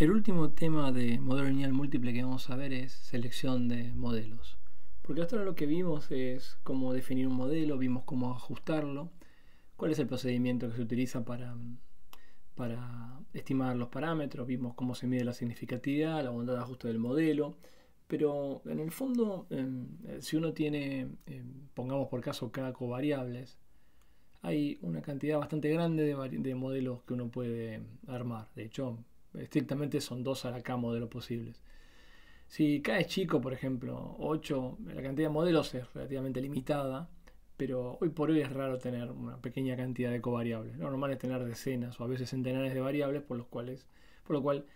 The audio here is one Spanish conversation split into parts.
El último tema de modelo lineal múltiple que vamos a ver es selección de modelos. Porque hasta ahora lo que vimos es cómo definir un modelo, vimos cómo ajustarlo, cuál es el procedimiento que se utiliza para, estimar los parámetros, vimos cómo se mide la significatividad, la bondad de ajuste del modelo, pero en el fondo, eh, si uno tiene, eh, pongamos por caso, cada covariables, hay una cantidad bastante grande de, de, modelos que uno puede armar. De hecho, Estrictamente son dos a la K modelos posibles. Si cada chico, por ejemplo, ocho, la cantidad de modelos es relativamente limitada, pero hoy por hoy es raro tener una pequeña cantidad de covariables. Lo normal es tener decenas o a veces centenares de variables, por, los cuales, por lo cual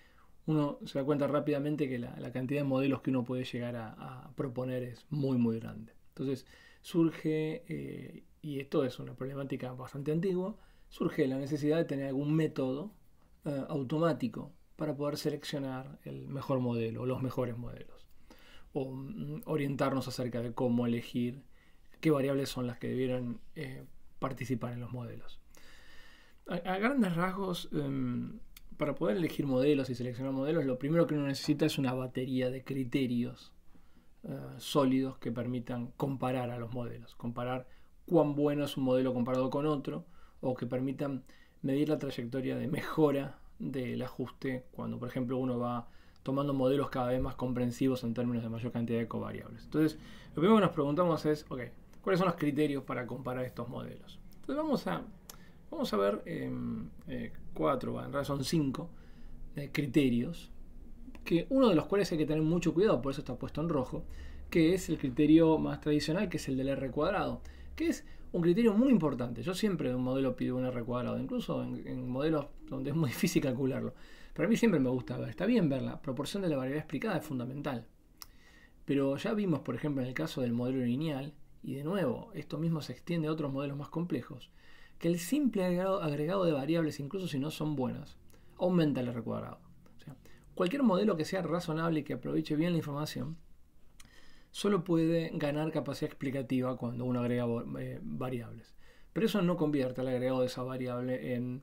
uno se da cuenta rápidamente que la, cantidad de modelos que uno puede llegar a, proponer es muy, muy grande. Entonces surge, eh, y esto es una problemática bastante antigua, surge la necesidad de tener algún método eh, automático para poder seleccionar el mejor modelo o los mejores modelos. O mm, orientarnos acerca de cómo elegir qué variables son las que debieran eh, participar en los modelos. A, grandes rasgos, em, para poder elegir modelos y seleccionar modelos, lo primero que uno necesita es una batería de criterios eh, sólidos que permitan comparar a los modelos, comparar cuán bueno es un modelo comparado con otro, o que permitan medir la trayectoria de mejora del ajuste cuando, por ejemplo, uno va tomando modelos cada vez más comprensivos en términos de mayor cantidad de covariables. Entonces, lo primero que nos preguntamos es, ok, ¿cuáles son los criterios para comparar estos modelos? Entonces vamos a, vamos a ver em, eh, cuatro, en realidad son cinco eh, criterios, que uno de los cuales hay que tener mucho cuidado, por eso está puesto en rojo, que es el criterio más tradicional, que es el del R cuadrado que es un criterio muy importante. Yo siempre un modelo pido un R cuadrado, incluso en, modelos donde es muy difícil calcularlo. Pero a mí siempre me gusta ver, está bien ver la proporción de la variable explicada, es fundamental. Pero ya vimos, por ejemplo, en el caso del modelo lineal, y de nuevo, esto mismo se extiende a otros modelos más complejos, que el simple agregado, agregado de variables, incluso si no son buenas, aumenta el R cuadrado. O sea, cualquier modelo que sea razonable y que aproveche bien la información, solo puede ganar capacidad explicativa cuando uno agrega eh, variables. Pero eso no convierte al agregado de esa variable em,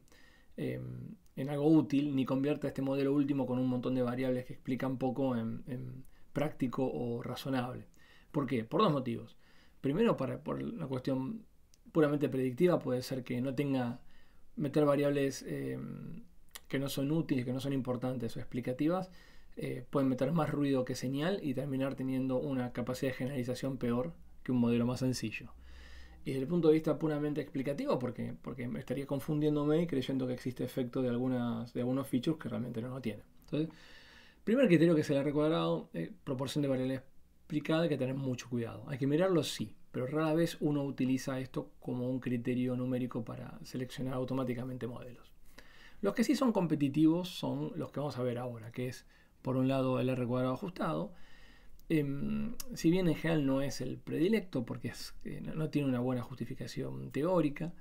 en, algo útil, ni convierte a este modelo último con un montón de variables que explican poco en, práctico o razonable. ¿Por qué? Por dos motivos. Primero, por una cuestión puramente predictiva, puede ser que no tenga meter variables em, que no son útiles, que no son importantes o explicativas, eh, pueden meter más ruido que señal y terminar teniendo una capacidad de generalización peor que un modelo más sencillo. Y desde el punto de vista puramente explicativo, porque, me estaría confundiéndome y creyendo que existe efecto de, algunas, de algunos features que realmente no lo tiene. Entonces, primer criterio que se le ha recuadrado eh, proporción de variables explicada, hay que tener mucho cuidado. Hay que mirarlo sí, pero rara vez uno utiliza esto como un criterio numérico para seleccionar automáticamente modelos. Los que sí son competitivos son los que vamos a ver ahora, que es por un lado el R cuadrado ajustado, em, si bien en general no es el predilecto porque eh, no, tiene una buena justificación teórica,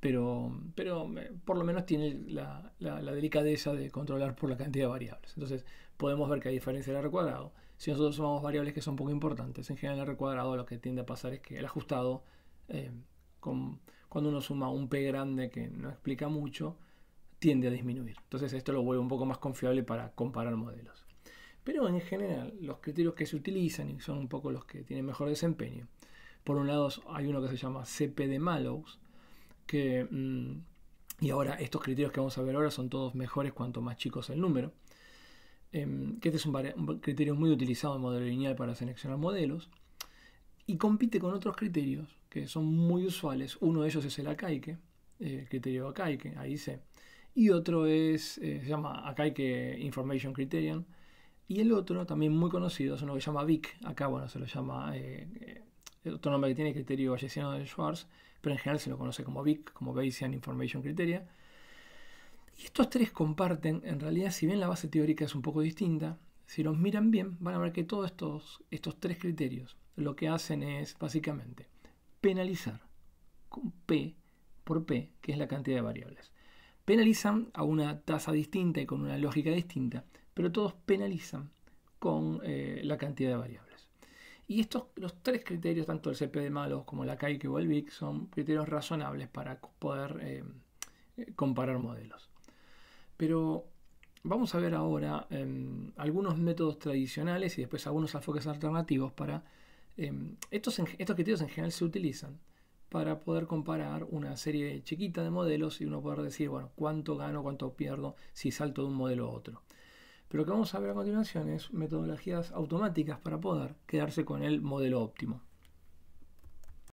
pero, eh, por lo menos tiene la, delicadeza de controlar por la cantidad de variables. Entonces podemos ver que hay diferencia del R cuadrado, si nosotros sumamos variables que son poco importantes, en general el R cuadrado lo que tiende a pasar es que el ajustado, eh, cuando uno suma un P grande que no explica mucho, tiende a disminuir. Entonces esto lo vuelve un poco más confiable para comparar modelos. Pero en general, los criterios que se utilizan y son un poco los que tienen mejor desempeño. Por un lado hay uno que se llama CP de Mallows, que... Mm, y ahora estos criterios que vamos a ver ahora son todos mejores cuanto más chicos el número. Em, que este es un, criterio muy utilizado en modelo lineal para seleccionar modelos. Y compite con otros criterios que son muy usuales. Uno de ellos es el Akaike, el eh, criterio Akaike. Ahí se y otro es, eh, se llama acá hay que Information Criterion, y el otro, también muy conocido, es uno que se llama VIC, acá bueno, se lo llama, eh, eh otro nombre que tiene, criterio bayesiano de Schwartz, pero en general se lo conoce como VIC, como Bayesian Information Criteria. Y estos tres comparten, en realidad, si bien la base teórica es un poco distinta, si los miran bien, van a ver que todos estos, estos tres criterios lo que hacen es básicamente penalizar con P por P, que es la cantidad de variables penalizan a una tasa distinta y con una lógica distinta, pero todos penalizan con eh, la cantidad de variables. Y estos, los tres criterios, tanto el CP de Malos como la CAIC o el BIC, son criterios razonables para poder eh, eh, comparar modelos. Pero vamos a ver ahora em, algunos métodos tradicionales y después algunos enfoques alternativos para... Em, estos, estos criterios en general se utilizan para poder comparar una serie chiquita de modelos y uno poder decir, bueno, cuánto gano, cuánto pierdo si salto de un modelo a otro. Pero lo que vamos a ver a continuación es metodologías automáticas para poder quedarse con el modelo óptimo.